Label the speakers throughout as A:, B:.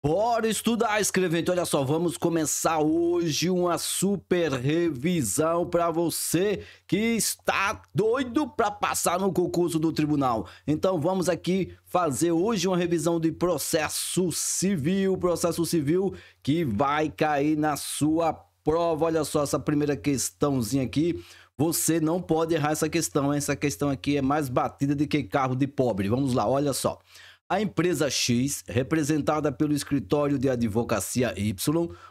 A: Bora estudar, escrevente. Olha só, vamos começar hoje uma super revisão para você que está doido para passar no concurso do tribunal. Então vamos aqui fazer hoje uma revisão de processo civil, processo civil que vai cair na sua prova. Olha só essa primeira questãozinha aqui. Você não pode errar essa questão. Essa questão aqui é mais batida do que carro de pobre. Vamos lá, olha só. A empresa X, representada pelo escritório de advocacia Y,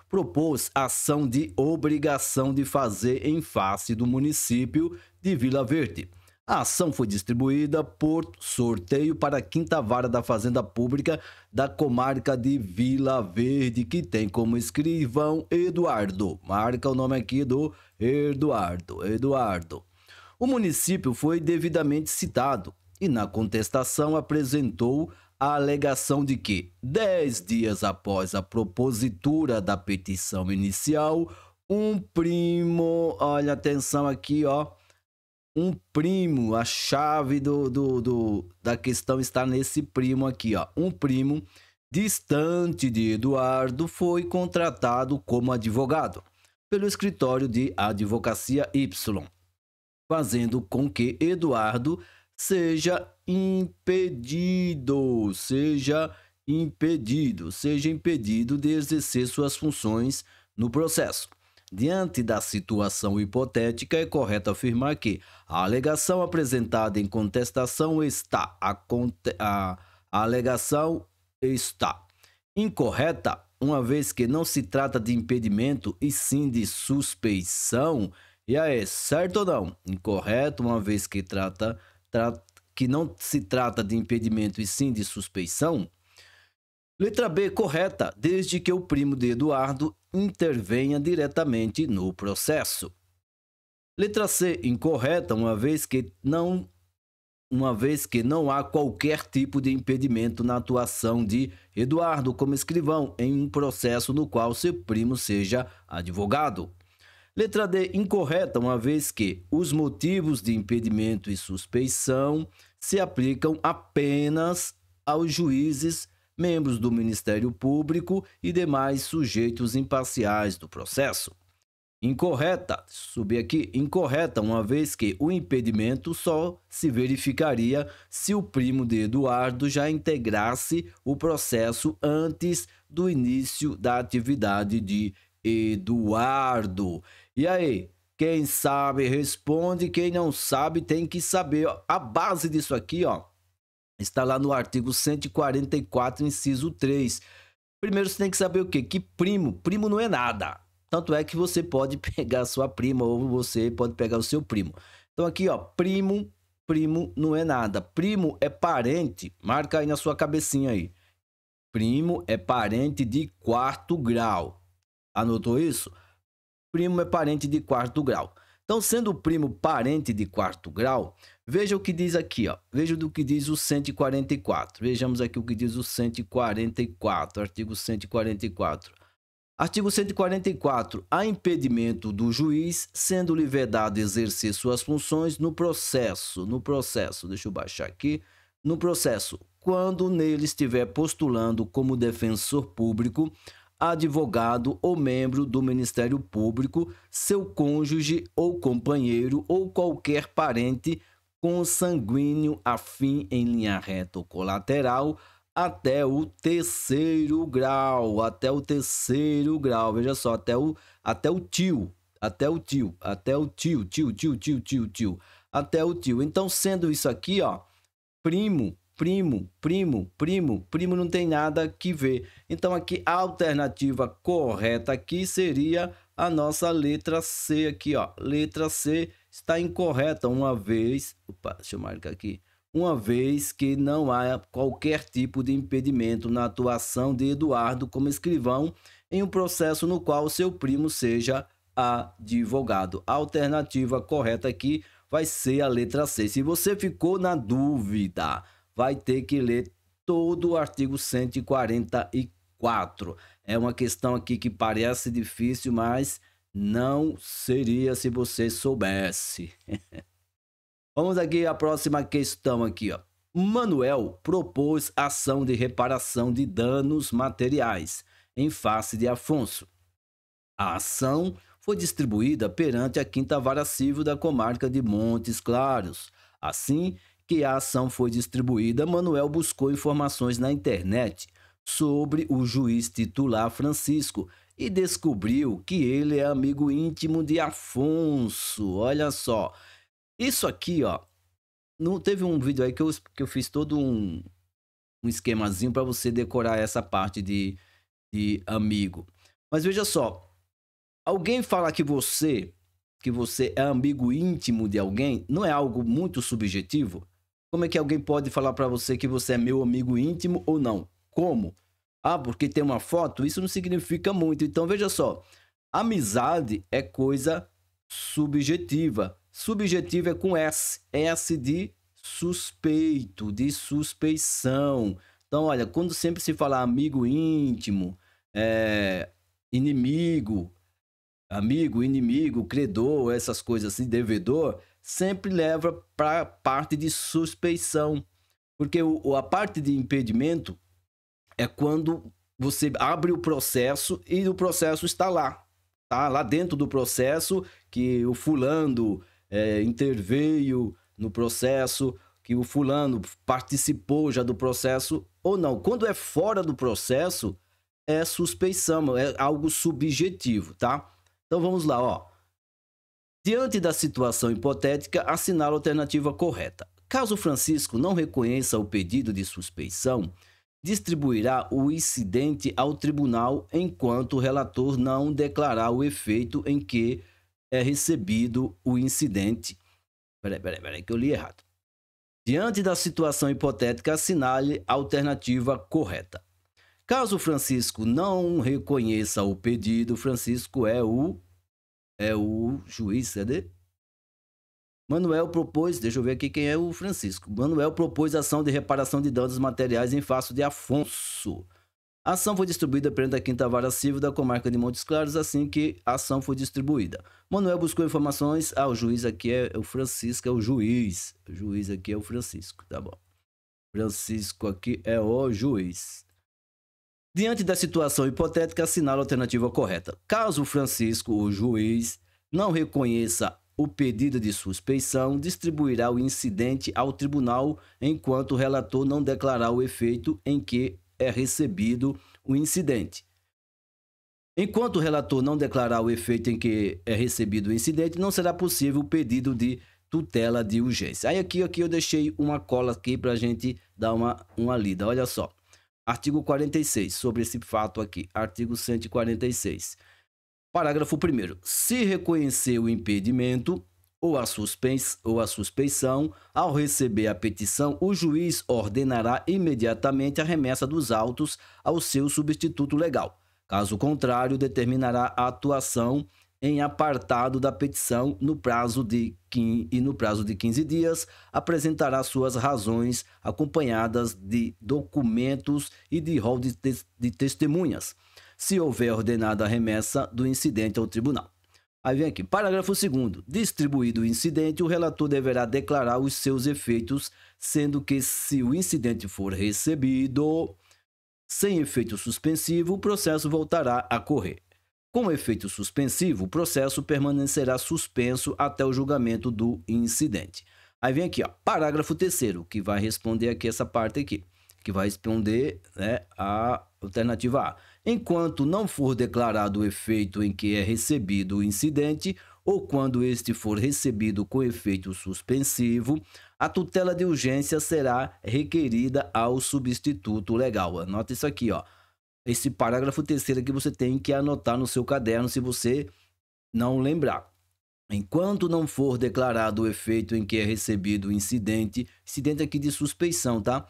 A: propôs ação de obrigação de fazer em face do município de Vila Verde. A ação foi distribuída por sorteio para a quinta vara da Fazenda Pública da comarca de Vila Verde, que tem como escrivão Eduardo. Marca o nome aqui do Eduardo. Eduardo. O município foi devidamente citado e, na contestação, apresentou a alegação de que, dez dias após a propositura da petição inicial, um primo, olha atenção aqui, ó, um primo, a chave do, do, do, da questão está nesse primo aqui, ó. Um primo distante de Eduardo foi contratado como advogado pelo escritório de advocacia Y, fazendo com que Eduardo seja impedido, seja impedido, seja impedido de exercer suas funções no processo. Diante da situação hipotética, é correto afirmar que a alegação apresentada em contestação está a, conte a, alegação está incorreta, uma vez que não se trata de impedimento e sim de suspeição. E aí, certo ou não? Incorreto, uma vez que trata que não se trata de impedimento e sim de suspeição? Letra B, correta, desde que o primo de Eduardo intervenha diretamente no processo. Letra C, incorreta, uma vez que não uma vez que não há qualquer tipo de impedimento na atuação de Eduardo como escrivão em um processo no qual seu primo seja advogado. Letra D, incorreta, uma vez que os motivos de impedimento e suspeição se aplicam apenas aos juízes, membros do Ministério Público e demais sujeitos imparciais do processo. Incorreta, subir aqui, incorreta, uma vez que o impedimento só se verificaria se o primo de Eduardo já integrasse o processo antes do início da atividade de Eduardo. E aí? Quem sabe responde, quem não sabe tem que saber. A base disso aqui, ó, está lá no artigo 144, inciso 3. Primeiro você tem que saber o quê? Que primo, primo não é nada. Tanto é que você pode pegar sua prima ou você pode pegar o seu primo. Então aqui, ó, primo, primo não é nada. Primo é parente, marca aí na sua cabecinha aí. Primo é parente de quarto grau. Anotou isso? primo é parente de quarto grau. Então, sendo o primo parente de quarto grau, veja o que diz aqui, ó. Veja do que diz o 144. Vejamos aqui o que diz o 144, artigo 144. Artigo 144. Há impedimento do juiz, sendo-lhe vedado exercer suas funções no processo, no processo, deixa eu baixar aqui, no processo, quando nele estiver postulando como defensor público advogado ou membro do Ministério Público, seu cônjuge ou companheiro ou qualquer parente consanguíneo afim em linha reta ou colateral até o terceiro grau, até o terceiro grau, veja só, até o até o tio, até o tio, até o tio, tio, tio, tio, tio, tio, até o tio. Então, sendo isso aqui, ó, primo, primo, primo, primo, primo não tem nada que ver. Então aqui a alternativa correta aqui seria a nossa letra C aqui, ó. Letra C está incorreta uma vez, opa, deixa eu marcar aqui. Uma vez que não há qualquer tipo de impedimento na atuação de Eduardo como escrivão em um processo no qual seu primo seja advogado. A alternativa correta aqui vai ser a letra C. Se você ficou na dúvida, vai ter que ler todo o artigo 144. É uma questão aqui que parece difícil, mas não seria se você soubesse. Vamos aqui à próxima questão aqui, ó. Manuel propôs ação de reparação de danos materiais em face de Afonso. A ação foi distribuída perante a Quinta Vara Civil da comarca de Montes Claros. Assim, que a ação foi distribuída, Manuel buscou informações na internet sobre o juiz titular Francisco e descobriu que ele é amigo íntimo de Afonso. Olha só. Isso aqui, ó. Não teve um vídeo aí que eu, que eu fiz todo um, um esquemazinho para você decorar essa parte de, de amigo. Mas veja só. Alguém fala que você que você é amigo íntimo de alguém, não é algo muito subjetivo? Como é que alguém pode falar para você que você é meu amigo íntimo ou não? Como? Ah, porque tem uma foto? Isso não significa muito. Então veja só, amizade é coisa subjetiva. Subjetiva é com S, S de suspeito, de suspeição. Então, olha, quando sempre se fala amigo íntimo, é, inimigo, amigo, inimigo, credor, essas coisas assim, devedor, sempre leva para a parte de suspeição. Porque o, a parte de impedimento é quando você abre o processo e o processo está lá. Tá? Lá dentro do processo que o fulano é, interveio no processo, que o fulano participou já do processo ou não. Quando é fora do processo, é suspeição, é algo subjetivo, tá? Então vamos lá, ó. Diante da situação hipotética, assinala a alternativa correta. Caso Francisco não reconheça o pedido de suspeição, distribuirá o incidente ao tribunal enquanto o relator não declarar o efeito em que é recebido o incidente. Peraí, peraí, peraí, que eu li errado. Diante da situação hipotética, assinale a alternativa correta. Caso Francisco não reconheça o pedido, Francisco é o é o juiz, cadê? É Manuel propôs, deixa eu ver aqui quem é o Francisco. Manuel propôs ação de reparação de danos materiais em face de Afonso. A ação foi distribuída perante a Quinta Vara Civil da Comarca de Montes Claros assim que a ação foi distribuída. Manuel buscou informações. Ah, o juiz aqui é o Francisco, é o juiz. O juiz aqui é o Francisco, tá bom. Francisco aqui é o juiz. Diante da situação hipotética, assinala a alternativa correta. Caso Francisco, o juiz, não reconheça o pedido de suspeição, distribuirá o incidente ao tribunal enquanto o relator não declarar o efeito em que é recebido o incidente. Enquanto o relator não declarar o efeito em que é recebido o incidente, não será possível o pedido de tutela de urgência. Aí aqui, aqui eu deixei uma cola aqui para a gente dar uma, uma lida. Olha só. Artigo 46, sobre esse fato aqui. Artigo 146. Parágrafo 1. Se reconhecer o impedimento ou a, suspens, ou a suspeição, ao receber a petição, o juiz ordenará imediatamente a remessa dos autos ao seu substituto legal. Caso contrário, determinará a atuação em apartado da petição no prazo de e no prazo de 15 dias apresentará suas razões acompanhadas de documentos e de rol de, te de testemunhas, se houver ordenada a remessa do incidente ao tribunal. Aí vem aqui, parágrafo 2 Distribuído o incidente, o relator deverá declarar os seus efeitos, sendo que se o incidente for recebido sem efeito suspensivo, o processo voltará a correr. Com efeito suspensivo, o processo permanecerá suspenso até o julgamento do incidente. Aí vem aqui, ó, parágrafo terceiro, que vai responder aqui essa parte aqui, que vai responder né, a alternativa A. Enquanto não for declarado o efeito em que é recebido o incidente, ou quando este for recebido com efeito suspensivo, a tutela de urgência será requerida ao substituto legal. Anota isso aqui, ó. Esse parágrafo terceiro que você tem que anotar no seu caderno se você não lembrar. Enquanto não for declarado o efeito em que é recebido o incidente, incidente aqui de suspeição, tá?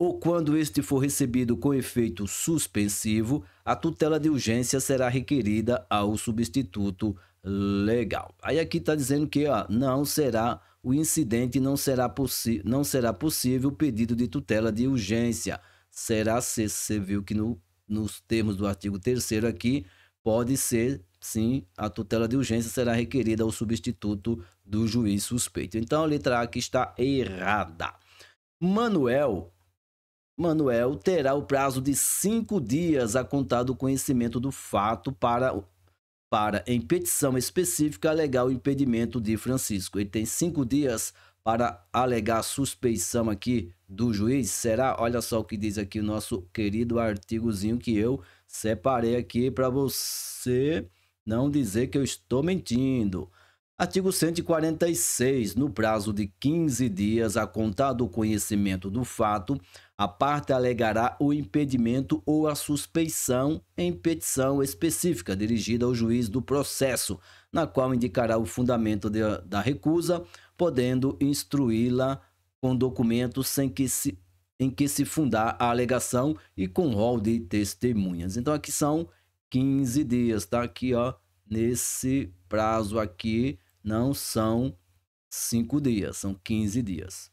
A: Ou quando este for recebido com efeito suspensivo, a tutela de urgência será requerida ao substituto legal. Aí aqui está dizendo que ó, não será o incidente não será, não será possível pedido de tutela de urgência será se Você viu que no, nos termos do artigo 3 aqui, pode ser, sim, a tutela de urgência será requerida ao substituto do juiz suspeito. Então, a letra A aqui está errada. Manuel Manuel terá o prazo de cinco dias a contar do conhecimento do fato para, para em petição específica, alegar o impedimento de Francisco. Ele tem cinco dias para alegar suspeição aqui do juiz? Será? Olha só o que diz aqui o nosso querido artigozinho que eu separei aqui para você não dizer que eu estou mentindo. Artigo 146. No prazo de 15 dias a contar do conhecimento do fato, a parte alegará o impedimento ou a suspeição em petição específica dirigida ao juiz do processo, na qual indicará o fundamento de, da recusa podendo instruí-la com documentos sem que se, em que se fundar a alegação e com rol de testemunhas. Então aqui são 15 dias, tá? Aqui, ó, nesse prazo aqui não são 5 dias, são 15 dias.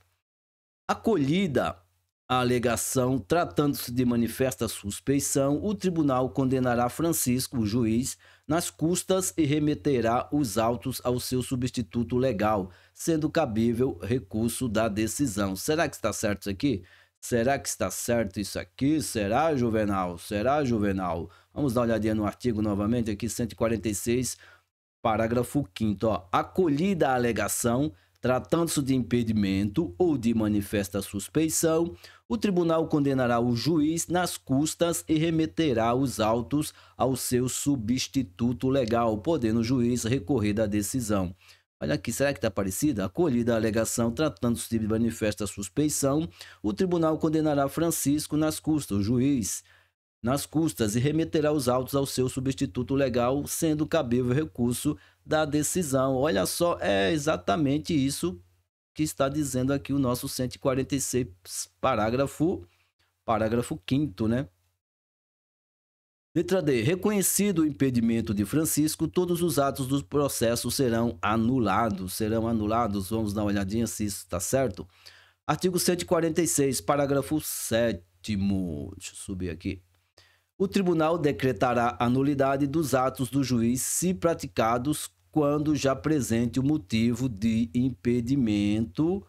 A: Acolhida a alegação, tratando-se de manifesta suspeição, o tribunal condenará Francisco, o juiz, nas custas e remeterá os autos ao seu substituto legal, sendo cabível recurso da decisão. Será que está certo isso aqui? Será que está certo isso aqui? Será, Juvenal? Será, Juvenal? Vamos dar uma olhadinha no artigo novamente, aqui 146, parágrafo 5 ó. Acolhida a alegação, Tratando-se de impedimento ou de manifesta suspeição, o tribunal condenará o juiz nas custas e remeterá os autos ao seu substituto legal, podendo o juiz recorrer da decisão. Olha aqui, será que está parecida? Acolhida a alegação tratando-se de manifesta suspeição, o tribunal condenará Francisco nas custas, o juiz nas custas e remeterá os autos ao seu substituto legal, sendo cabível recurso da decisão. Olha só, é exatamente isso que está dizendo aqui o nosso 146 parágrafo parágrafo 5 né? Letra D. Reconhecido o impedimento de Francisco, todos os atos do processo serão anulados. Serão anulados. Vamos dar uma olhadinha se isso está certo. Artigo 146, parágrafo 7. Deixa eu subir aqui o tribunal decretará a nulidade dos atos do juiz se praticados quando já presente o motivo de impedimento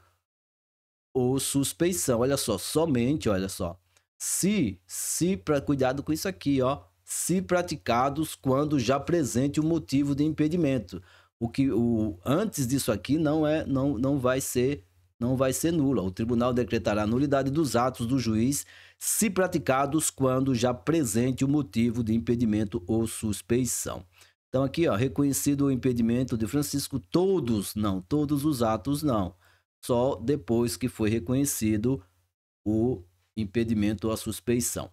A: ou suspeição. Olha só, somente, olha só. Se, se, pra, cuidado com isso aqui, ó. Se praticados quando já presente o motivo de impedimento. O que o antes disso aqui não é não, não vai ser não vai ser nula. O tribunal decretará a nulidade dos atos do juiz se praticados quando já presente o motivo de impedimento ou suspeição. Então aqui, ó, reconhecido o impedimento de Francisco, todos não, todos os atos não. Só depois que foi reconhecido o impedimento ou a suspeição.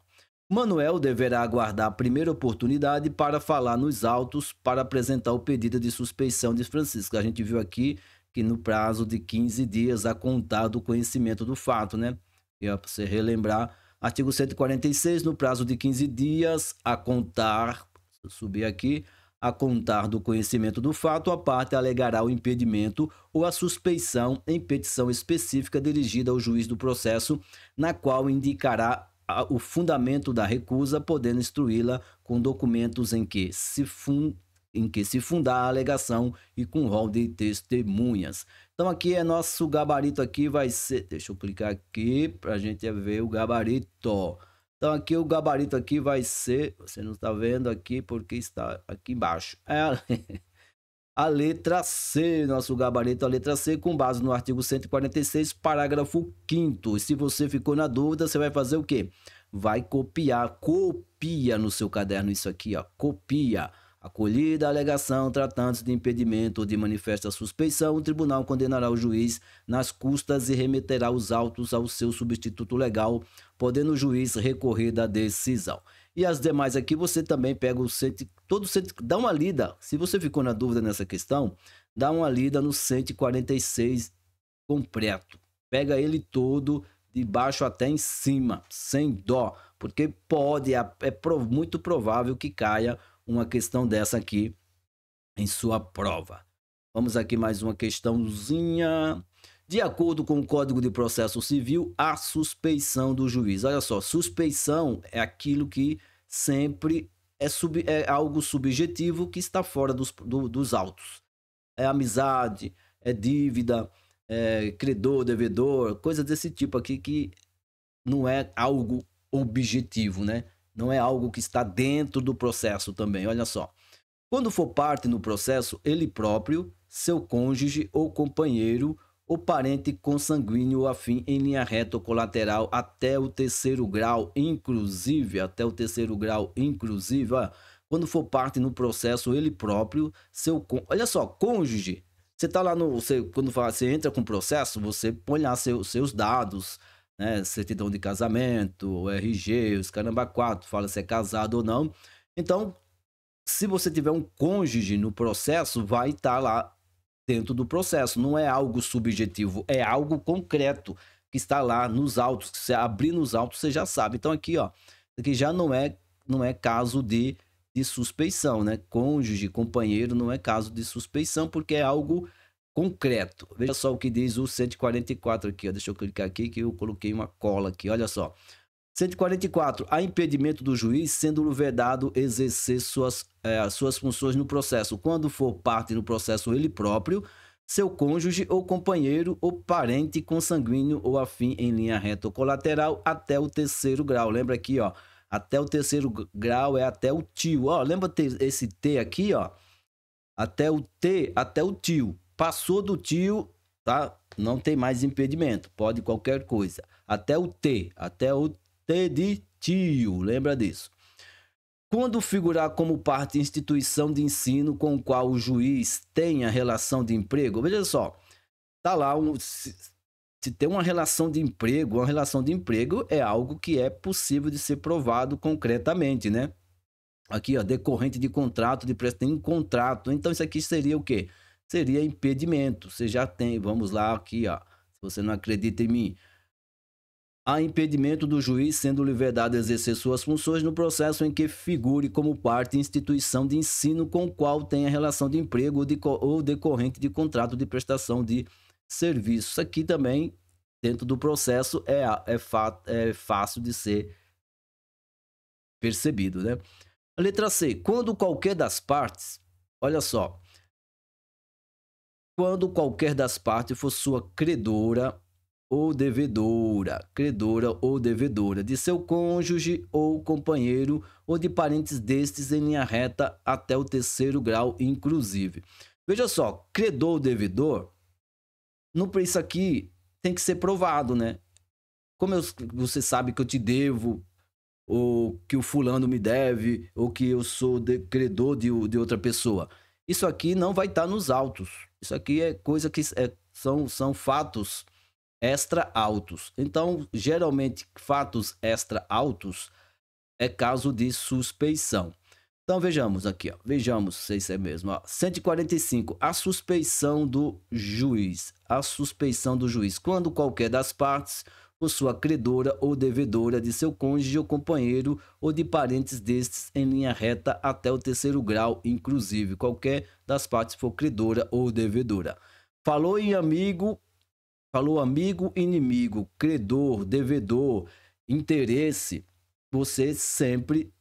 A: Manuel deverá aguardar a primeira oportunidade para falar nos autos para apresentar o pedido de suspeição de Francisco. A gente viu aqui que no prazo de 15 dias a contar do conhecimento do fato, né? E para você relembrar, artigo 146, no prazo de 15 dias a contar, subir aqui, a contar do conhecimento do fato, a parte alegará o impedimento ou a suspeição em petição específica dirigida ao juiz do processo, na qual indicará o fundamento da recusa, podendo instruí-la com documentos em que se, fund, em que se fundar a alegação e com rol de testemunhas. Então aqui é nosso gabarito aqui vai ser, deixa eu clicar aqui para a gente ver o gabarito. Então aqui o gabarito aqui vai ser, você não está vendo aqui porque está aqui embaixo. É a, a letra C, nosso gabarito, a letra C, com base no artigo 146, parágrafo 5 E se você ficou na dúvida, você vai fazer o quê? Vai copiar, copia no seu caderno isso aqui, ó, copia Acolhida a alegação tratando-se de impedimento ou de manifesta suspeição, o tribunal condenará o juiz nas custas e remeterá os autos ao seu substituto legal, podendo o juiz recorrer da decisão. E as demais aqui você também pega o cento, todo dá uma lida. Se você ficou na dúvida nessa questão, dá uma lida no 146 completo. Pega ele todo de baixo até em cima, sem dó, porque pode é, é muito provável que caia uma questão dessa aqui em sua prova. Vamos aqui mais uma questãozinha. De acordo com o Código de Processo Civil, a suspeição do juiz. Olha só, suspeição é aquilo que sempre é, sub, é algo subjetivo que está fora dos, do, dos autos. É amizade, é dívida, é credor, devedor, coisas desse tipo aqui que não é algo objetivo, né? não é algo que está dentro do processo também. Olha só. Quando for parte no processo, ele próprio, seu cônjuge ou companheiro ou parente consanguíneo afim em linha reta ou colateral até o terceiro grau, inclusive, até o terceiro grau, inclusive, ó, quando for parte no processo, ele próprio, seu cônjuge. Olha só, cônjuge. Você tá lá no. Você, quando fala, você entra com o processo, você põe lá seu, seus dados, né? Certidão de casamento, RG, os caramba quatro, fala se é casado ou não. Então, se você tiver um cônjuge no processo, vai estar tá lá dentro do processo. Não é algo subjetivo, é algo concreto que está lá nos autos. Se você abrir nos autos, você já sabe. Então aqui, ó, aqui já não é não é caso de, de suspeição, né? Cônjuge, companheiro, não é caso de suspeição porque é algo concreto. Veja só o que diz o 144 aqui. Ó. Deixa eu clicar aqui que eu coloquei uma cola aqui. Olha só. 144. Há impedimento do juiz, sendo-lhe vedado exercer suas, é, suas funções no processo, quando for parte no processo ele próprio, seu cônjuge ou companheiro ou parente consanguíneo ou afim em linha reta ou colateral até o terceiro grau. Lembra aqui, ó. Até o terceiro grau é até o tio. Ó, lembra esse T aqui, ó. Até o T, até o tio. Passou do tio, tá? Não tem mais impedimento. Pode qualquer coisa. Até o T, até o T de tio, lembra disso. Quando figurar como parte instituição de ensino com qual o juiz tenha relação de emprego, veja só, tá lá um, se, se tem uma relação de emprego, uma relação de emprego é algo que é possível de ser provado concretamente, né? Aqui, ó, decorrente de contrato, de preço, tem um contrato. Então, isso aqui seria o quê? seria impedimento. Você já tem, vamos lá aqui, ó. Se você não acredita em mim, há impedimento do juiz sendo liberdade a exercer suas funções no processo em que figure como parte instituição de ensino com qual tenha relação de emprego ou, de, ou decorrente de contrato de prestação de serviço. Isso aqui também, dentro do processo, é, é, fa, é fácil de ser percebido, né? A letra C. Quando qualquer das partes, olha só, quando qualquer das partes for sua credora ou devedora, credora ou devedora de seu cônjuge ou companheiro ou de parentes destes em linha reta até o terceiro grau, inclusive. Veja só, credor ou devedor, no isso aqui tem que ser provado, né? Como eu, você sabe que eu te devo, ou que o fulano me deve, ou que eu sou de, credor de, de outra pessoa. Isso aqui não vai estar tá nos autos. Isso aqui é coisa que é, são, são fatos extra altos. Então, geralmente, fatos extra altos é caso de suspeição. Então, vejamos aqui, ó. vejamos se isso é mesmo. Ó. 145, a suspeição do juiz. A suspeição do juiz. Quando qualquer das partes sua credora ou devedora de seu cônjuge ou companheiro ou de parentes destes em linha reta até o terceiro grau, inclusive qualquer das partes for credora ou devedora. Falou em amigo, falou amigo, inimigo, credor, devedor, interesse, você sempre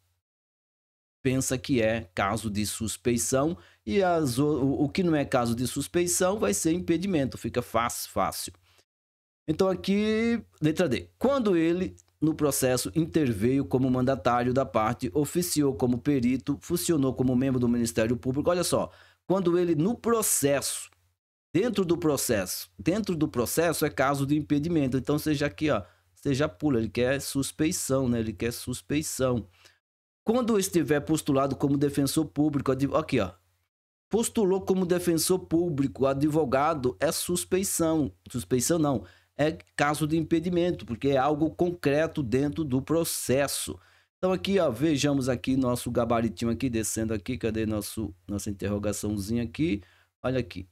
A: pensa que é caso de suspeição e as, o, o que não é caso de suspeição vai ser impedimento, fica fácil, fácil. Então aqui, letra D. Quando ele, no processo, interveio como mandatário da parte, oficiou como perito, funcionou como membro do Ministério Público. Olha só, quando ele, no processo, dentro do processo, dentro do processo é caso de impedimento. Então seja aqui, ó, seja pula, ele quer suspeição, né? Ele quer suspeição. Quando estiver postulado como defensor público, adv... aqui, ó, postulou como defensor público, advogado é suspeição. Suspeição não, é caso de impedimento, porque é algo concreto dentro do processo. Então aqui, ó, vejamos aqui nosso gabaritinho aqui, descendo aqui, cadê nosso, nossa interrogaçãozinha aqui? Olha aqui.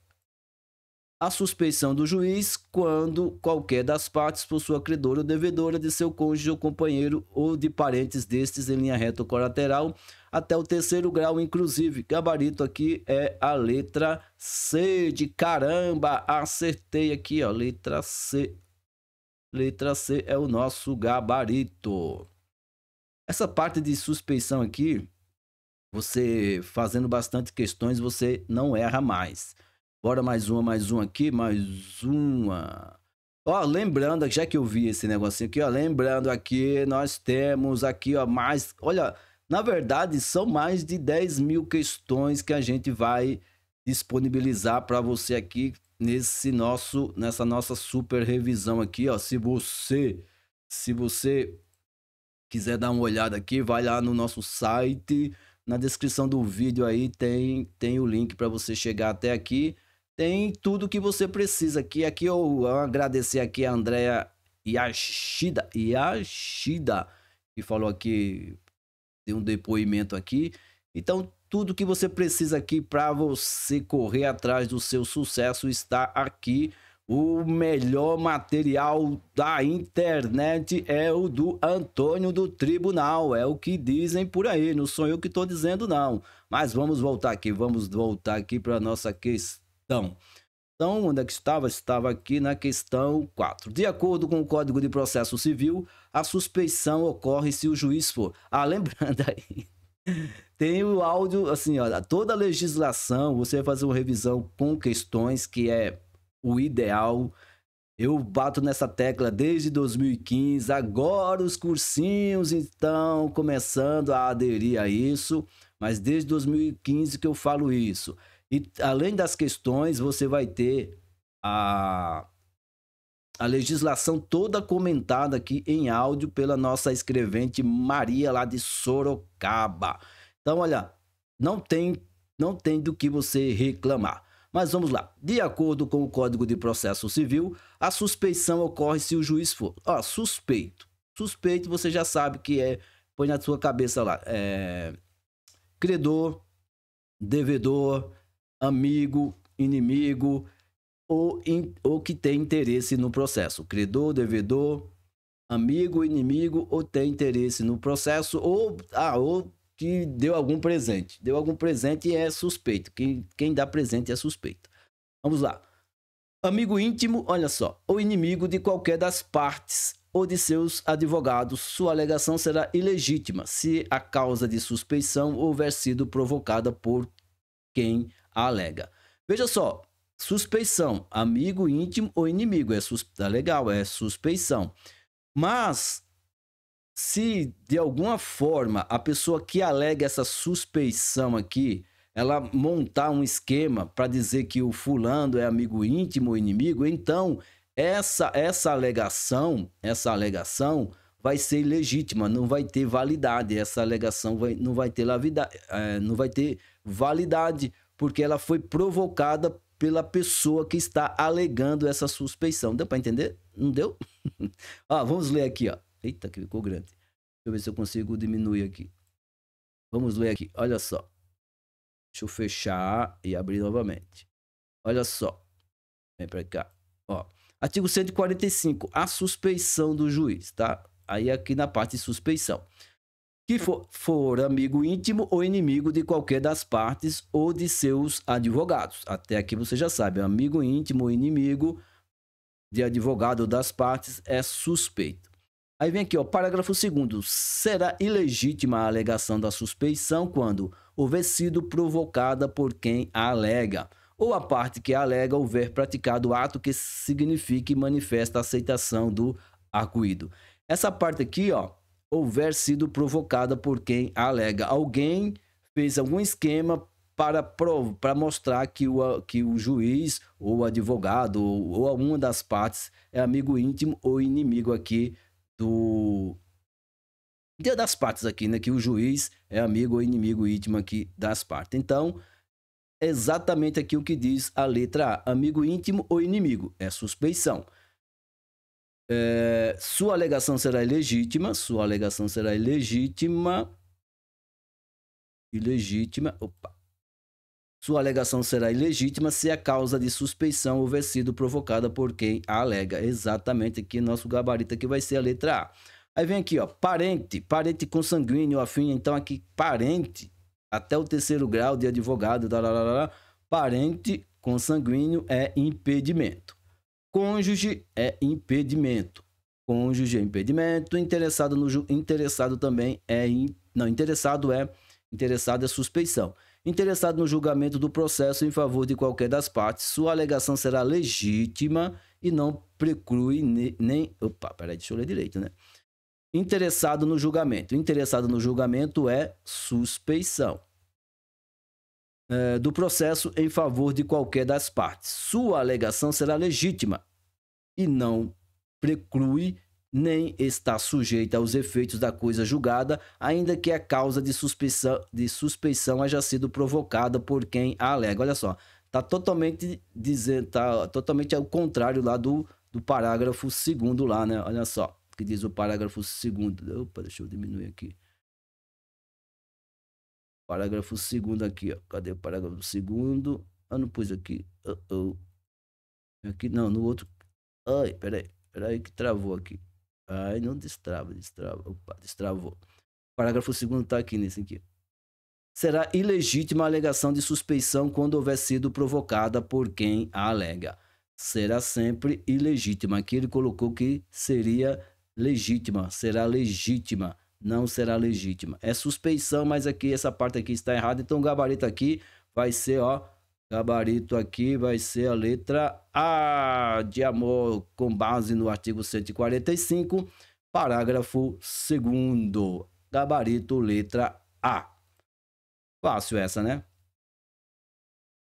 A: A suspeição do juiz quando qualquer das partes possua credora ou devedora de seu cônjuge ou companheiro ou de parentes destes em linha reta ou colateral até o terceiro grau, inclusive. Gabarito aqui é a letra C de caramba. Acertei aqui, ó. Letra C. Letra C é o nosso gabarito. Essa parte de suspeição aqui, você fazendo bastante questões, você não erra mais. Bora mais uma, mais uma aqui, mais uma. Ó, lembrando, já que eu vi esse negocinho aqui, ó, lembrando aqui, nós temos aqui, ó, mais, olha, na verdade, são mais de 10 mil questões que a gente vai disponibilizar para você aqui nesse nosso nessa nossa super revisão aqui, ó. Se você se você quiser dar uma olhada aqui, vai lá no nosso site, na descrição do vídeo aí tem tem o link para você chegar até aqui. Tem tudo que você precisa aqui. Aqui eu, eu agradecer aqui a Andrea Yashida, Yashida que falou aqui deu um depoimento aqui. Então, tudo que você precisa aqui para você correr atrás do seu sucesso está aqui. O melhor material da internet é o do Antônio do Tribunal, é o que dizem por aí, não sou eu que estou dizendo não. Mas vamos voltar aqui, vamos voltar aqui para nossa questão. Então, onde é que estava? Estava aqui na questão 4. De acordo com o Código de Processo Civil, a suspeição ocorre se o juiz for. Ah, lembrando aí. Tem o áudio, assim, ó, toda a legislação, você vai fazer uma revisão com questões que é o ideal. Eu bato nessa tecla desde 2015. Agora os cursinhos estão começando a aderir a isso, mas desde 2015 que eu falo isso. E além das questões, você vai ter a, a legislação toda comentada aqui em áudio pela nossa escrevente Maria, lá de Sorocaba. Então, olha, não tem, não tem do que você reclamar. Mas vamos lá. De acordo com o Código de Processo Civil, a suspeição ocorre se o juiz for. Ó, suspeito. Suspeito, você já sabe que é. Põe na sua cabeça lá. É, credor, devedor, amigo, inimigo ou, in, ou que tem interesse no processo. Credor, devedor, amigo, inimigo ou tem interesse no processo ou, ah, ou que deu algum presente. Deu algum presente e é suspeito. Quem, quem dá presente é suspeito. Vamos lá. Amigo íntimo, olha só, ou inimigo de qualquer das partes ou de seus advogados, sua alegação será ilegítima se a causa de suspeição houver sido provocada por quem alega. Veja só, suspeição, amigo íntimo ou inimigo, é sus... tá legal, é suspeição. Mas se de alguma forma a pessoa que alega essa suspeição aqui, ela montar um esquema para dizer que o fulano é amigo íntimo ou inimigo, então essa essa alegação, essa alegação vai ser ilegítima, não vai ter validade. Essa alegação vai, não vai ter lavida é, não vai ter validade porque ela foi provocada pela pessoa que está alegando essa suspeição. Deu para entender? Não deu? ah, vamos ler aqui, ó. Eita, que ficou grande. Deixa eu ver se eu consigo diminuir aqui. Vamos ler aqui, olha só. Deixa eu fechar e abrir novamente. Olha só. Vem para cá. Ó. Artigo 145, a suspeição do juiz, tá? Aí aqui na parte de suspeição que for, for amigo íntimo ou inimigo de qualquer das partes ou de seus advogados. Até aqui você já sabe, amigo íntimo ou inimigo de advogado das partes é suspeito. Aí vem aqui, ó, parágrafo 2 Será ilegítima a alegação da suspeição quando houver sido provocada por quem a alega, ou a parte que a alega houver praticado ato que signifique manifesta aceitação do arguído. Essa parte aqui, ó, houver sido provocada por quem alega. Alguém fez algum esquema para, prov para mostrar que o, que o juiz ou advogado ou, ou alguma das partes é amigo íntimo ou inimigo aqui do das partes aqui, né? Que o juiz é amigo ou inimigo íntimo aqui das partes. Então, exatamente aqui o que diz a letra A: amigo íntimo ou inimigo é suspeição. É, sua alegação será ilegítima, sua alegação será ilegítima, ilegítima, opa. Sua alegação será ilegítima se a causa de suspeição houver sido provocada por quem a alega. Exatamente aqui, nosso gabarito aqui vai ser a letra A. Aí vem aqui, ó, parente, parente consanguíneo, afim, então aqui, parente, até o terceiro grau de advogado, tararara, parente consanguíneo é impedimento. Cônjuge é impedimento. Cônjuge é impedimento. Interessado, no, interessado também é. In, não, interessado é. Interessado é suspeição. Interessado no julgamento do processo em favor de qualquer das partes, sua alegação será legítima e não preclui ne, nem. Opa, peraí, deixa eu ler direito, né? Interessado no julgamento. Interessado no julgamento é suspeição. Eh, do processo em favor de qualquer das partes. Sua alegação será legítima e não preclui nem está sujeita aos efeitos da coisa julgada, ainda que a causa de suspeição, de suspeição haja sido provocada por quem a alega. Olha só, está totalmente dizendo, tá totalmente ao contrário lá do, do parágrafo segundo lá, né? Olha só, que diz o parágrafo segundo. Opa, deixa eu diminuir aqui. Parágrafo segundo aqui, ó. Cadê o parágrafo segundo? Ah, não pus aqui. Uh -oh. Aqui não, no outro. Ai, peraí. Peraí que travou aqui. Ai, não destrava, destrava. Opa, destravou. Parágrafo segundo tá aqui nesse aqui. Será ilegítima a alegação de suspeição quando houver sido provocada por quem a alega. Será sempre ilegítima. Aqui ele colocou que seria legítima, será legítima não será legítima. É suspeição, mas aqui essa parte aqui está errada. Então o gabarito aqui vai ser, ó, gabarito aqui vai ser a letra A de amor com base no artigo 145, parágrafo 2 gabarito letra A. Fácil essa, né?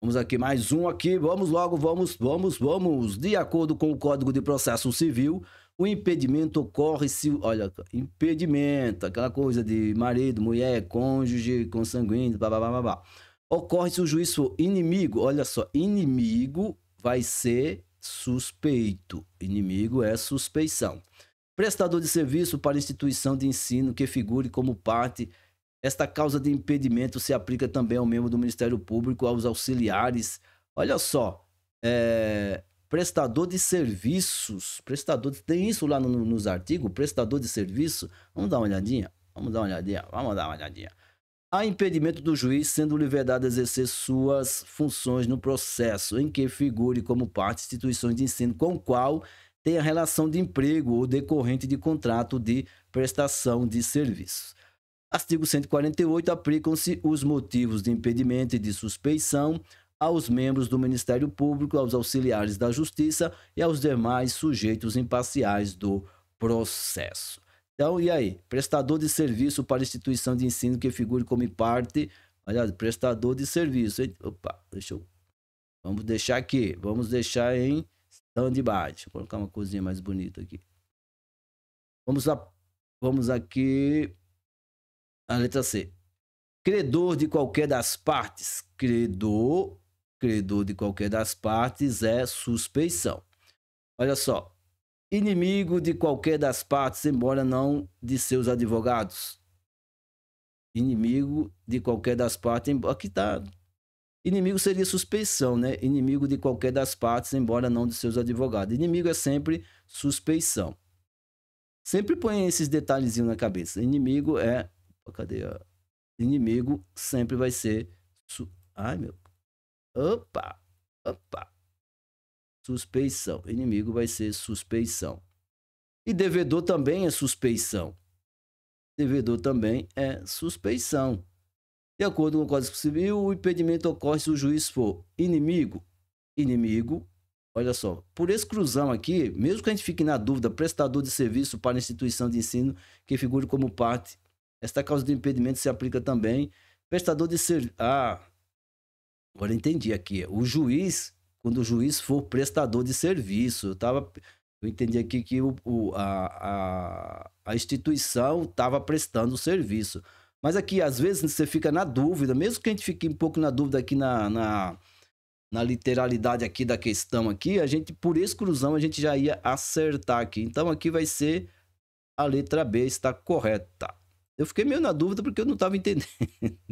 A: Vamos aqui mais um aqui. Vamos logo, vamos, vamos, vamos. De acordo com o Código de Processo Civil, o impedimento ocorre se, olha, impedimento, aquela coisa de marido, mulher, cônjuge, consanguíneo, blá, blá, blá, blá, Ocorre se o juiz for inimigo, olha só, inimigo vai ser suspeito. Inimigo é suspeição. Prestador de serviço para instituição de ensino que figure como parte. Esta causa de impedimento se aplica também ao membro do Ministério Público, aos auxiliares. Olha só, é, prestador de serviços. Prestador de, tem isso lá no, nos artigos, prestador de serviço. Vamos dar uma olhadinha? Vamos dar uma olhadinha, vamos dar uma olhadinha. Há impedimento do juiz sendo liberado a exercer suas funções no processo em que figure como parte instituições de ensino com qual tenha relação de emprego ou decorrente de contrato de prestação de serviços. Artigo 148 aplicam-se os motivos de impedimento e de suspeição aos membros do Ministério Público, aos auxiliares da Justiça e aos demais sujeitos imparciais do processo. Então, e aí? Prestador de serviço para instituição de ensino que figure como parte. Aliás, prestador de serviço. Opa, deixa eu. Vamos deixar aqui. Vamos deixar em stand-by. Deixa eu colocar uma coisinha mais bonita aqui. Vamos, a, vamos aqui. A letra C. Credor de qualquer das partes. Credor credor de qualquer das partes é suspeição. Olha só, inimigo de qualquer das partes, embora não de seus advogados. Inimigo de qualquer das partes, aqui tá. Inimigo seria suspeição, né? Inimigo de qualquer das partes, embora não de seus advogados. Inimigo é sempre suspeição. Sempre põe esses detalhezinhos na cabeça. Inimigo é. Cadê? Inimigo sempre vai ser. Su... Ai, meu. Opa! Opa! Suspeição. Inimigo vai ser suspeição. E devedor também é suspeição. Devedor também é suspeição. De acordo com o Código Civil, o impedimento ocorre se o juiz for inimigo. Inimigo. Olha só, por exclusão aqui, mesmo que a gente fique na dúvida, prestador de serviço para instituição de ensino que figure como parte. Esta causa de impedimento se aplica também. Prestador de serviço. Ah, Agora entendi aqui. O juiz, quando o juiz for prestador de serviço, eu, tava, eu entendi aqui que o, o a, a, a, instituição estava prestando o serviço. Mas aqui, às vezes, você fica na dúvida, mesmo que a gente fique um pouco na dúvida aqui na, na, na literalidade aqui da questão aqui, a gente, por exclusão, a gente já ia acertar aqui. Então, aqui vai ser a letra B está correta. Eu fiquei meio na dúvida porque eu não estava entendendo.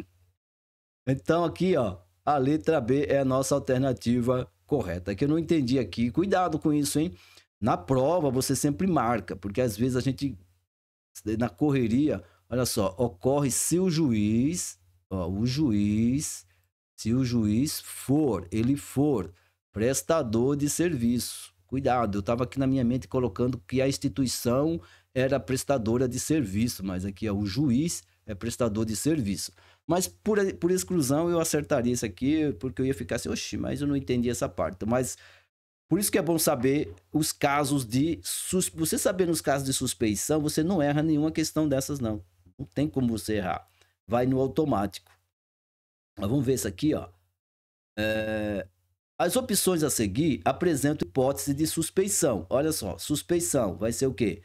A: Então, aqui, ó, a letra B é a nossa alternativa correta. É que eu não entendi aqui. Cuidado com isso, hein? Na prova você sempre marca, porque às vezes a gente na correria, olha só, ocorre se o juiz, ó, o juiz, se o juiz for, ele for prestador de serviço. Cuidado, eu estava aqui na minha mente colocando que a instituição era prestadora de serviço, mas aqui é o juiz é prestador de serviço. Mas por, por exclusão eu acertaria isso aqui, porque eu ia ficar assim, oxi, mas eu não entendi essa parte. Mas por isso que é bom saber os casos de. Sus... Você sabendo os casos de suspeição, você não erra nenhuma questão dessas, não. Não tem como você errar. Vai no automático. Mas vamos ver isso aqui, ó. É... As opções a seguir apresentam hipótese de suspeição. Olha só, suspeição vai ser o quê?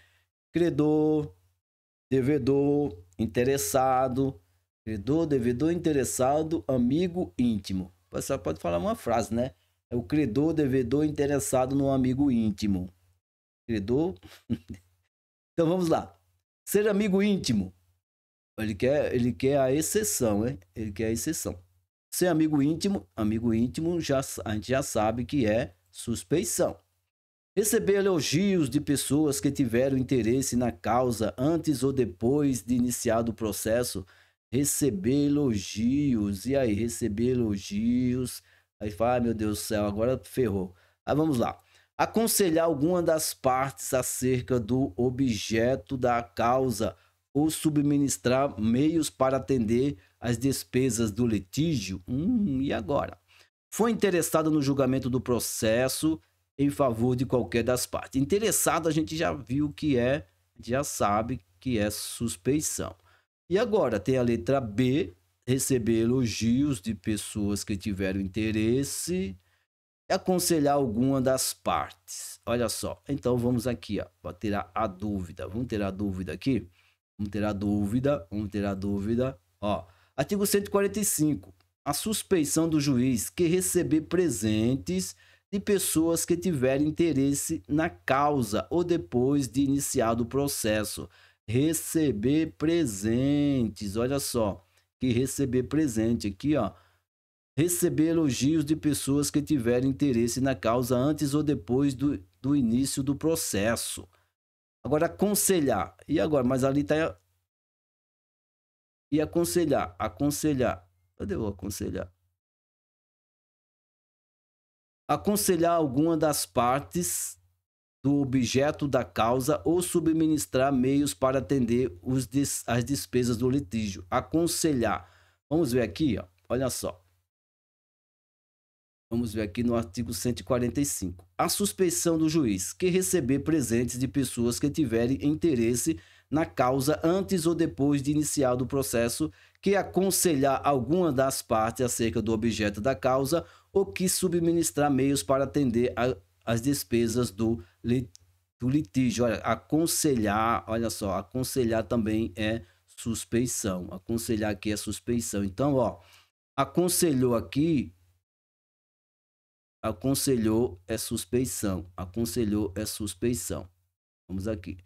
A: Credor, devedor, interessado, Credor, devedor interessado, amigo íntimo. Você pode falar uma frase, né? É o credor, devedor interessado no amigo íntimo. Credor. então vamos lá. Ser amigo íntimo. Ele quer, ele quer a exceção, hein? Ele quer a exceção. Ser amigo íntimo, amigo íntimo, já, a gente já sabe que é suspeição. Receber elogios de pessoas que tiveram interesse na causa antes ou depois de iniciado o processo receber elogios. E aí, receber elogios. Aí fala, ah, meu Deus do céu, agora ferrou. Aí vamos lá. Aconselhar alguma das partes acerca do objeto da causa ou subministrar meios para atender às despesas do litígio? Hum, e agora? Foi interessado no julgamento do processo em favor de qualquer das partes. Interessado, a gente já viu que é, já sabe que é suspeição. E agora tem a letra B, receber elogios de pessoas que tiveram interesse e aconselhar alguma das partes. Olha só, então vamos aqui, ó, para tirar a dúvida. Vamos ter a dúvida aqui? Vamos ter a dúvida, vamos ter a dúvida, ó. Artigo 145. A suspeição do juiz que receber presentes de pessoas que tiverem interesse na causa ou depois de iniciado o processo receber presentes. Olha só, que receber presente aqui, ó. Receber elogios de pessoas que tiverem interesse na causa antes ou depois do, do início do processo. Agora, aconselhar. E agora? Mas ali tá. E aconselhar, aconselhar. Cadê o aconselhar? Aconselhar alguma das partes do objeto da causa ou subministrar meios para atender des, as despesas do litígio. Aconselhar. Vamos ver aqui, ó. olha só. Vamos ver aqui no artigo 145. A suspeição do juiz que receber presentes de pessoas que tiverem interesse na causa antes ou depois de iniciado o processo, que aconselhar alguma das partes acerca do objeto da causa ou que subministrar meios para atender a, as despesas do, lit, do litígio. Olha, aconselhar, olha só, aconselhar também é suspeição. Aconselhar aqui é suspeição. Então, ó, aconselhou aqui, aconselhou é suspeição. Aconselhou é suspeição. Vamos aqui.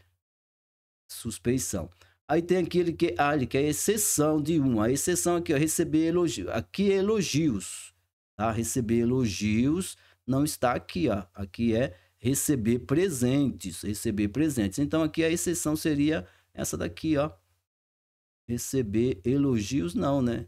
A: Suspeição. Aí tem aquele que, ah, que é exceção de um. A exceção aqui, ó, receber elogios. Aqui é elogios, tá? Receber elogios não está aqui, ó. Aqui é receber presentes, receber presentes. Então aqui a exceção seria essa daqui, ó. Receber elogios não, né?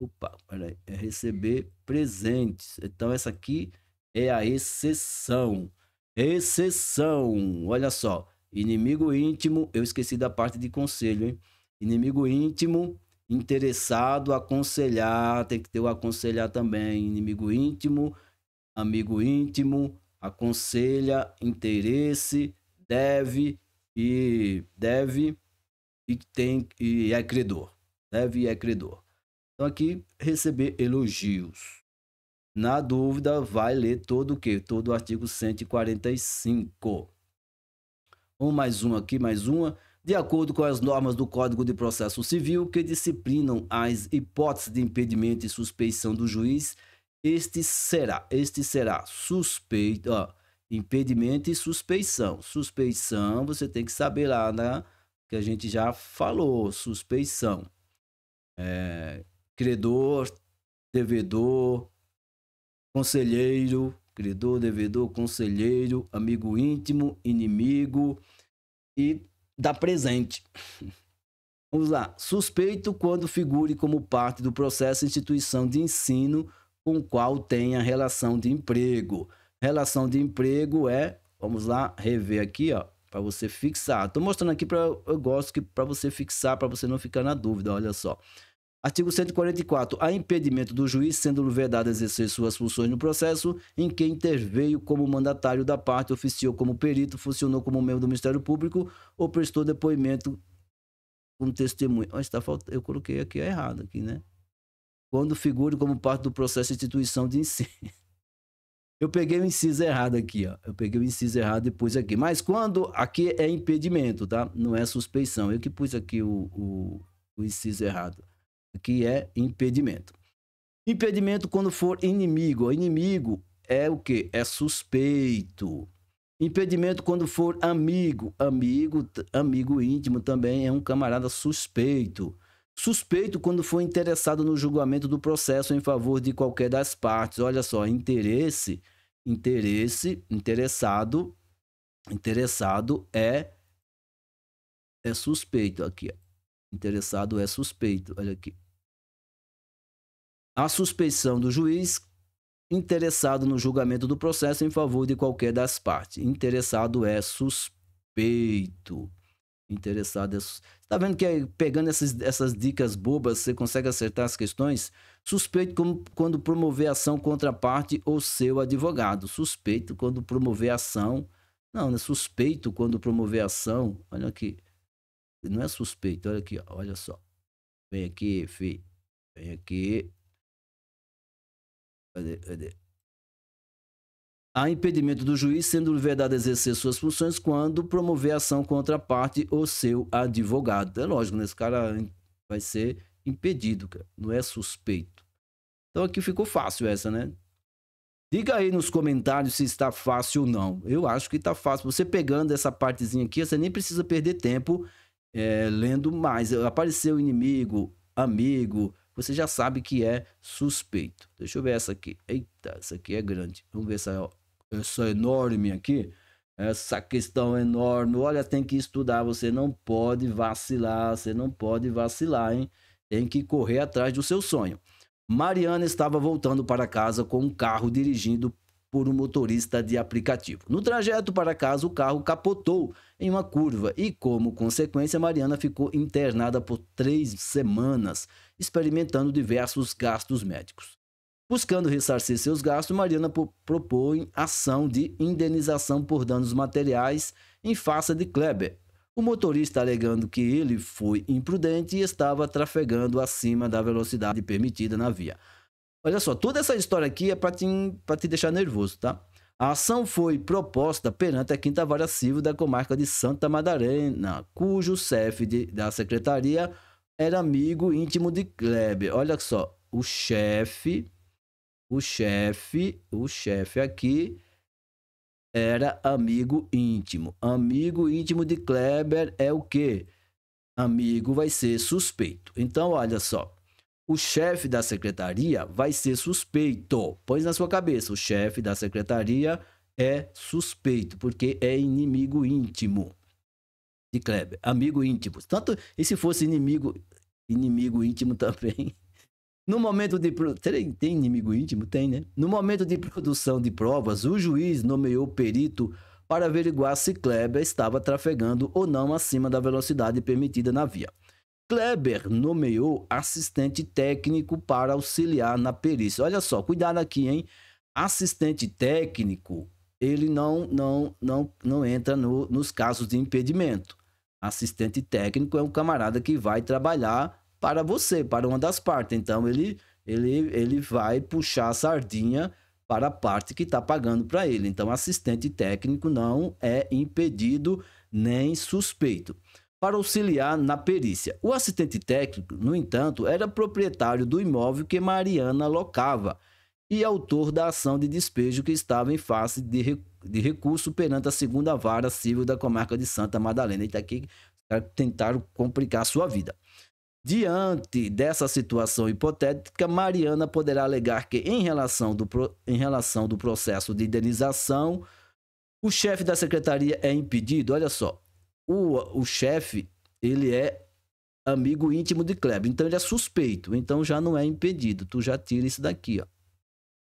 A: Opa, peraí. É receber presentes. Então essa aqui é a exceção. Exceção. Olha só. Inimigo íntimo, eu esqueci da parte de conselho, hein? Inimigo íntimo interessado, aconselhar, tem que ter o aconselhar também, inimigo íntimo, amigo íntimo, aconselha, interesse, deve e deve e tem e é credor, deve e é credor. Então aqui receber elogios. Na dúvida, vai ler todo o que? Todo o artigo 145. um mais um aqui, mais uma de acordo com as normas do Código de Processo Civil que disciplinam as hipóteses de impedimento e suspeição do juiz, este será, este será suspeito, ó, impedimento e suspeição. Suspeição, você tem que saber lá, né? Que a gente já falou, suspeição. É, credor, devedor, conselheiro, credor, devedor, conselheiro, amigo íntimo, inimigo e da presente. Vamos lá. Suspeito quando figure como parte do processo instituição de ensino com qual tenha relação de emprego. Relação de emprego é, vamos lá, rever aqui, ó, para você fixar. Estou mostrando aqui para eu gosto que para você fixar, para você não ficar na dúvida, olha só. Artigo 144. Há impedimento do juiz, sendo-lhe vedado exercer suas funções no processo em que interveio como mandatário da parte, oficiou como perito, funcionou como membro do Ministério Público ou prestou depoimento como testemunha. Oh, está faltando. Eu coloquei aqui é errado, aqui, né? Quando figure como parte do processo de instituição de ensino. Eu peguei o inciso errado aqui, ó. Eu peguei o inciso errado e pus aqui. Mas quando aqui é impedimento, tá? Não é suspeição. Eu que pus aqui o, o, o inciso errado que é impedimento. Impedimento quando for inimigo. Inimigo é o que? É suspeito. Impedimento quando for amigo. Amigo, amigo íntimo também é um camarada suspeito. Suspeito quando for interessado no julgamento do processo em favor de qualquer das partes. Olha só, interesse, interesse, interessado, interessado é é suspeito aqui. Interessado é suspeito, olha aqui a suspeição do juiz interessado no julgamento do processo em favor de qualquer das partes. Interessado é suspeito. Interessado é. Está vendo que pegando essas, essas dicas bobas você consegue acertar as questões? Suspeito como, quando promover ação contra a parte ou seu advogado. Suspeito quando promover ação. Não, não é suspeito quando promover ação. Olha aqui. Não é suspeito, olha aqui, olha só. Vem aqui, filho. Vem aqui. Cadê? Cadê? Há impedimento do juiz, sendo a exercer suas funções quando promover ação contra a parte ou seu advogado. É lógico, né? cara vai ser impedido, cara. não é suspeito. Então aqui ficou fácil essa, né? Diga aí nos comentários se está fácil ou não. Eu acho que está fácil. Você pegando essa partezinha aqui, você nem precisa perder tempo é, lendo mais. Apareceu inimigo, amigo, você já sabe que é suspeito. Deixa eu ver essa aqui. Eita, essa aqui é grande. Vamos ver é, essa, essa é enorme aqui. Essa questão é enorme. Olha, tem que estudar. Você não pode vacilar. Você não pode vacilar, hein? Tem que correr atrás do seu sonho. Mariana estava voltando para casa com um carro dirigindo por um motorista de aplicativo. No trajeto para casa, o carro capotou em uma curva e, como consequência, Mariana ficou internada por três semanas, experimentando diversos gastos médicos. Buscando ressarcir seus gastos, Mariana propõe ação de indenização por danos materiais em face de Kleber, o motorista alegando que ele foi imprudente e estava trafegando acima da velocidade permitida na via. Olha só, toda essa história aqui é para te, pra te deixar nervoso, tá? A ação foi proposta perante a Quinta Vara Civil da Comarca de Santa Madalena, cujo chefe da secretaria era amigo íntimo de Kleber. Olha só, o chefe, o chefe, o chefe aqui era amigo íntimo. Amigo íntimo de Kleber é o quê? Amigo vai ser suspeito. Então, olha só o chefe da secretaria vai ser suspeito. Põe na sua cabeça, o chefe da secretaria é suspeito, porque é inimigo íntimo de Kleber, amigo íntimo. Tanto e se fosse inimigo, inimigo íntimo também. No momento de tem, tem inimigo íntimo, tem, né? No momento de produção de provas, o juiz nomeou perito para averiguar se Kleber estava trafegando ou não acima da velocidade permitida na via. Kleber nomeou assistente técnico para auxiliar na perícia. Olha só, cuidado aqui, hein? Assistente técnico, ele não não não não entra no, nos casos de impedimento. Assistente técnico é um camarada que vai trabalhar para você, para uma das partes. Então ele ele ele vai puxar a sardinha para a parte que está pagando para ele. Então assistente técnico não é impedido nem suspeito para auxiliar na perícia. O assistente técnico, no entanto, era proprietário do imóvel que Mariana alocava e autor da ação de despejo que estava em face de, rec... de recurso perante a segunda vara civil da comarca de Santa Madalena. E está aqui tentaram complicar sua vida. Diante dessa situação hipotética, Mariana poderá alegar que, em relação do, pro... em relação do processo de indenização, o chefe da secretaria é impedido. Olha só, o, o chefe, ele é amigo íntimo de Kleber. Então ele é suspeito. Então já não é impedido. Tu já tira isso daqui, ó.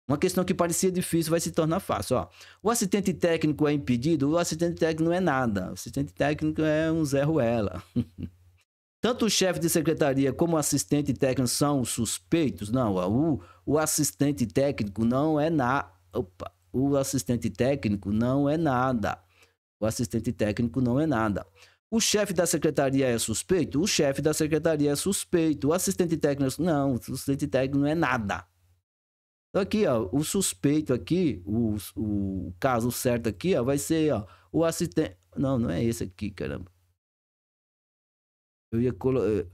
A: Uma questão que parecia difícil vai se tornar fácil. Ó, o assistente técnico é impedido? O assistente técnico não é nada. O assistente técnico é um Zé Ruela. Tanto o chefe de secretaria como o assistente técnico são suspeitos? Não, ó, o, o assistente técnico não é nada. O assistente técnico não é nada. O assistente técnico não é nada. O chefe da secretaria é suspeito? O chefe da secretaria é suspeito. O assistente técnico. É não, o assistente técnico não é nada. Então aqui, ó, o suspeito aqui, o, o caso certo aqui, ó, vai ser ó, o assistente. Não, não é esse aqui, caramba. Eu ia colocar. Eh,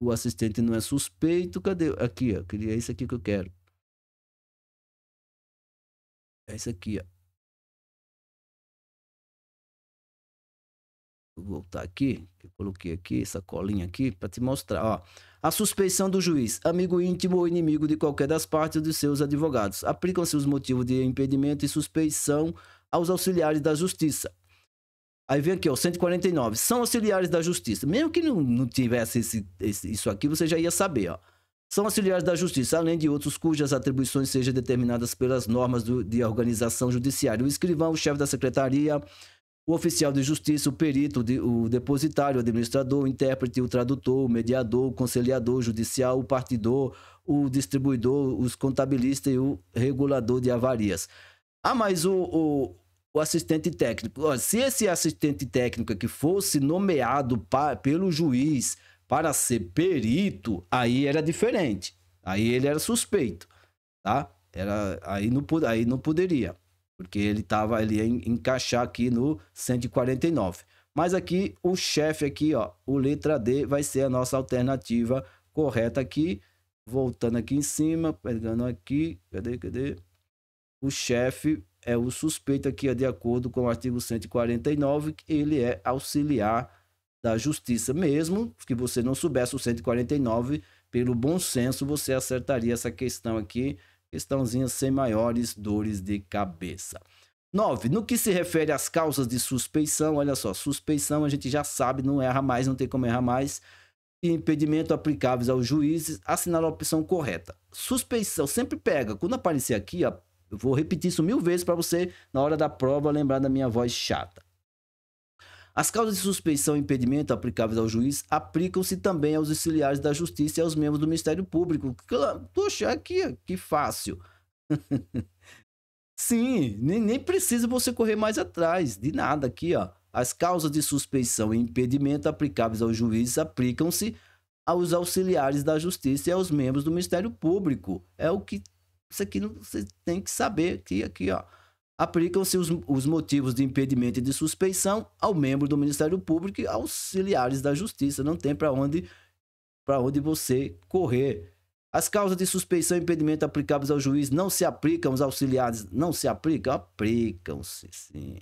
A: o assistente não é suspeito. Cadê? Aqui, ó. Queria esse aqui que eu quero. É esse aqui, ó. Vou voltar aqui, eu coloquei aqui, essa colinha aqui, para te mostrar. Ó. A suspeição do juiz, amigo íntimo ou inimigo de qualquer das partes ou dos seus advogados. Aplicam-se os motivos de impedimento e suspeição aos auxiliares da justiça. Aí vem aqui, ó, 149. São auxiliares da justiça. Mesmo que não, não tivesse esse, esse, isso aqui, você já ia saber, ó. São auxiliares da justiça, além de outros cujas atribuições sejam determinadas pelas normas do, de organização judiciária. O escrivão, o chefe da secretaria, o oficial de justiça, o perito, o depositário, o administrador, o intérprete, o tradutor, o mediador, o conciliador judicial, o partidor, o distribuidor, os contabilistas e o regulador de avarias. Ah, mas o, o, o assistente técnico. se esse assistente técnico que fosse nomeado pa, pelo juiz para ser perito, aí era diferente. Aí ele era suspeito, tá? Era, aí, não, aí não poderia porque ele tava ele ia encaixar aqui no 149. Mas aqui o chefe aqui, ó, o letra D vai ser a nossa alternativa correta aqui. Voltando aqui em cima, pegando aqui, cadê, cadê? O chefe é o suspeito aqui, de acordo com o artigo 149, ele é auxiliar da justiça mesmo, que você não soubesse o 149, pelo bom senso você acertaria essa questão aqui questãozinha sem maiores dores de cabeça. 9. No que se refere às causas de suspeição, olha só, suspeição a gente já sabe, não erra mais, não tem como errar mais. Impedimento aplicáveis aos juízes, assinar a opção correta. Suspeição sempre pega. Quando aparecer aqui, ó, eu vou repetir isso mil vezes para você, na hora da prova, lembrar da minha voz chata. As causas de suspeição e impedimento aplicáveis ao juiz aplicam-se também aos auxiliares da justiça e aos membros do Ministério Público. Poxa, aqui, que fácil. Sim, nem, nem precisa você correr mais atrás de nada aqui, ó. As causas de suspeição e impedimento aplicáveis ao juiz aplicam-se aos auxiliares da justiça e aos membros do Ministério Público. É o que isso aqui não, você tem que saber aqui aqui, ó aplicam-se os, os, motivos de impedimento e de suspeição ao membro do Ministério Público e auxiliares da Justiça. Não tem para onde, onde você correr. As causas de suspeição e impedimento aplicáveis ao juiz não se aplicam aos auxiliares. Não se aplicam? Aplicam-se, sim.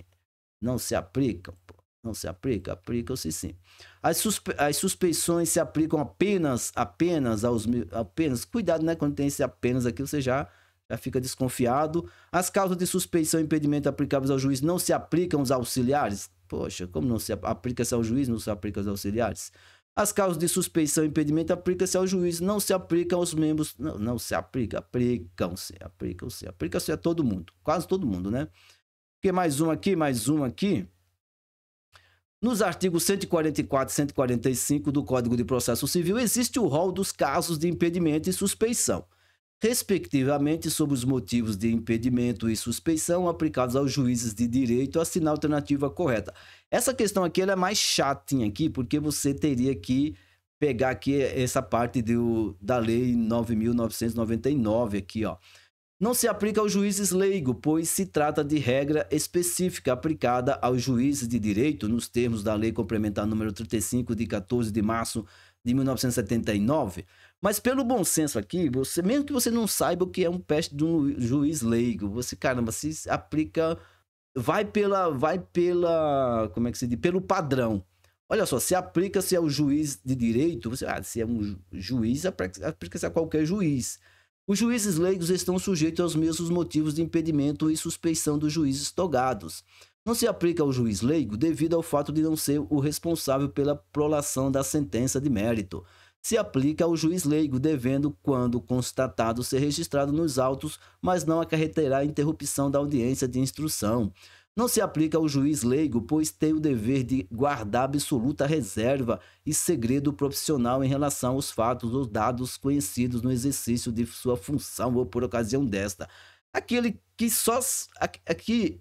A: Não se aplicam, pô. Não se aplica? Aplicam-se, sim. As, suspe... As suspeições se aplicam apenas, apenas aos... Apenas, cuidado, né? Quando tem esse apenas aqui, você já já fica desconfiado. As causas de suspeição e impedimento aplicáveis ao juiz não se aplicam aos auxiliares? Poxa, como não se aplica-se ao juiz, não se aplica aos auxiliares? As causas de suspeição e impedimento aplicam-se ao juiz, não se aplicam aos membros. Não, não se aplica, aplicam-se, aplicam-se, aplica se a todo mundo, quase todo mundo, né? que mais um aqui, mais um aqui. Nos artigos 144 e 145 do Código de Processo Civil existe o rol dos casos de impedimento e suspeição respectivamente sobre os motivos de impedimento e suspeição aplicados aos juízes de direito, assinar a alternativa correta. Essa questão aqui é mais chatinha aqui, porque você teria que pegar aqui essa parte do, da lei 9.999 aqui, ó. Não se aplica aos juízes leigo, pois se trata de regra específica aplicada aos juízes de direito nos termos da Lei Complementar número 35 de 14 de março de 1979. Mas pelo bom senso aqui, você, mesmo que você não saiba o que é um peste de um juiz leigo, você, caramba, se aplica. Vai pela. Vai pela. Como é que se diz? Pelo padrão. Olha só, se aplica se é o juiz de direito, você, ah, se é um juiz, aplica-se a qualquer juiz. Os juízes leigos estão sujeitos aos mesmos motivos de impedimento e suspeição dos juízes togados. Não se aplica ao juiz leigo devido ao fato de não ser o responsável pela prolação da sentença de mérito se aplica ao juiz leigo, devendo, quando constatado, ser registrado nos autos, mas não acarreterá interrupção da audiência de instrução. Não se aplica ao juiz leigo, pois tem o dever de guardar absoluta reserva e segredo profissional em relação aos fatos ou dados conhecidos no exercício de sua função ou por ocasião desta. Aquele que só. Aqui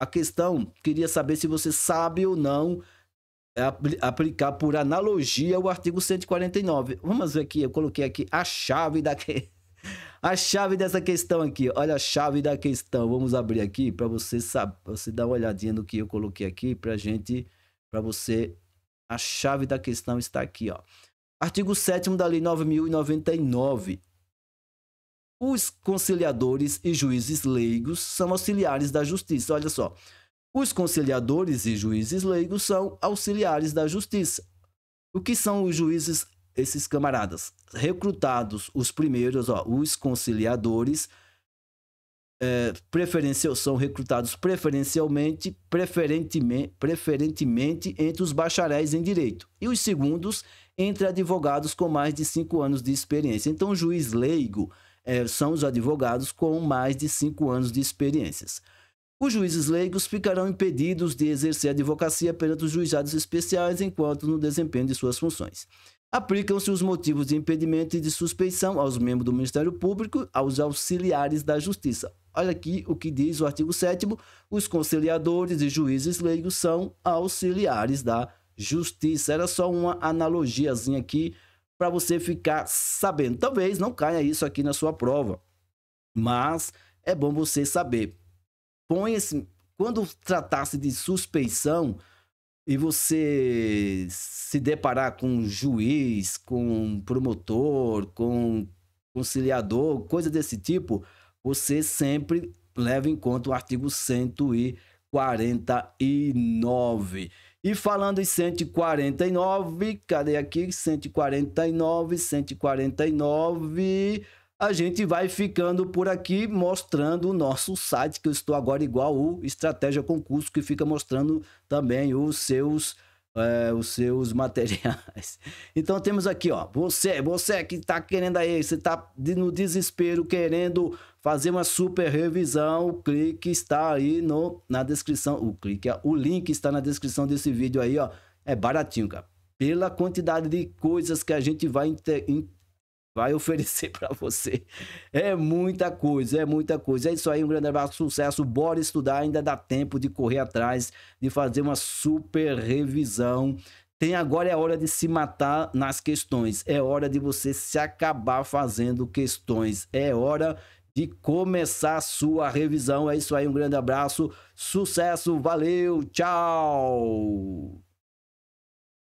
A: a questão queria saber se você sabe ou não é apl aplicar por analogia o artigo 149. Vamos ver aqui, eu coloquei aqui a chave daquele. A chave dessa questão aqui, olha a chave da questão. Vamos abrir aqui para você saber, você dar uma olhadinha no que eu coloquei aqui para gente, para você. A chave da questão está aqui, ó. Artigo 7 da Lei 9099. Os conciliadores e juízes leigos são auxiliares da justiça. Olha só. Os conciliadores e juízes leigos são auxiliares da justiça. O que são os juízes, esses camaradas? Recrutados os primeiros, ó, os conciliadores, é, preferencial, são recrutados preferencialmente, preferentemente, preferentemente entre os bacharéis em direito. E os segundos, entre advogados com mais de cinco anos de experiência. Então, juiz leigo é, são os advogados com mais de cinco anos de experiências. Os juízes leigos ficarão impedidos de exercer advocacia perante os juizados especiais enquanto no desempenho de suas funções. Aplicam-se os motivos de impedimento e de suspeição aos membros do Ministério Público, aos auxiliares da Justiça. Olha aqui o que diz o artigo 7 os conciliadores e juízes leigos são auxiliares da Justiça. Era só uma analogiazinha aqui para você ficar sabendo. Talvez não caia isso aqui na sua prova, mas é bom você saber põe esse. Quando tratasse de suspeição e você se deparar com juiz, com promotor, com conciliador, coisa desse tipo, você sempre leva em conta o artigo 149. E falando em 149, cadê aqui? 149, 149 a gente vai ficando por aqui mostrando o nosso site, que eu estou agora igual o Estratégia Concurso, que fica mostrando também os seus, é, os seus materiais. Então temos aqui, ó, você, você que está querendo aí, você está no desespero querendo fazer uma super revisão, o clique está aí no, na descrição, o clique, o link está na descrição desse vídeo aí, ó, é baratinho, cara. Pela quantidade de coisas que a gente vai vai oferecer para você. É muita coisa, é muita coisa. É isso aí, um grande abraço, sucesso. Bora estudar, ainda dá tempo de correr atrás, de fazer uma super revisão. Tem agora é hora de se matar nas questões. É hora de você se acabar fazendo questões. É hora de começar a sua revisão. É isso aí, um grande abraço, sucesso, valeu, tchau.